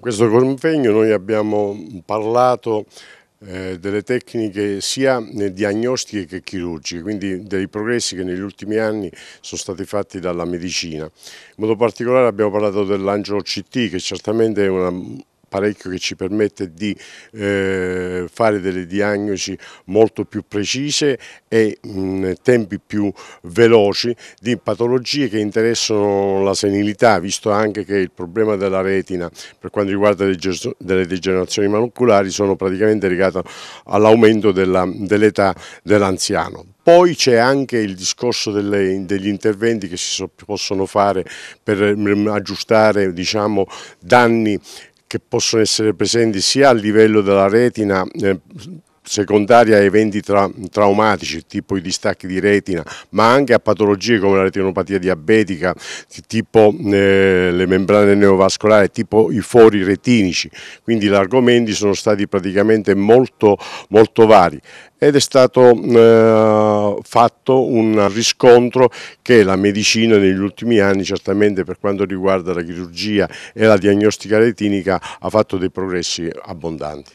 In questo convegno noi abbiamo parlato eh, delle tecniche sia eh, diagnostiche che chirurgiche, quindi dei progressi che negli ultimi anni sono stati fatti dalla medicina. In modo particolare abbiamo parlato dell'angelo CT che certamente è una apparecchio che ci permette di eh, fare delle diagnosi molto più precise e in tempi più veloci di patologie che interessano la senilità, visto anche che il problema della retina per quanto riguarda le delle degenerazioni manuculari sono praticamente legate all'aumento dell'età dell dell'anziano. Poi c'è anche il discorso delle, degli interventi che si so, possono fare per aggiustare diciamo, danni che possono essere presenti sia a livello della retina, eh, secondaria a eventi tra traumatici tipo i distacchi di retina ma anche a patologie come la retinopatia diabetica tipo eh, le membrane neovascolari tipo i fori retinici quindi gli argomenti sono stati praticamente molto, molto vari ed è stato eh, fatto un riscontro che la medicina negli ultimi anni certamente per quanto riguarda la chirurgia e la diagnostica retinica ha fatto dei progressi abbondanti.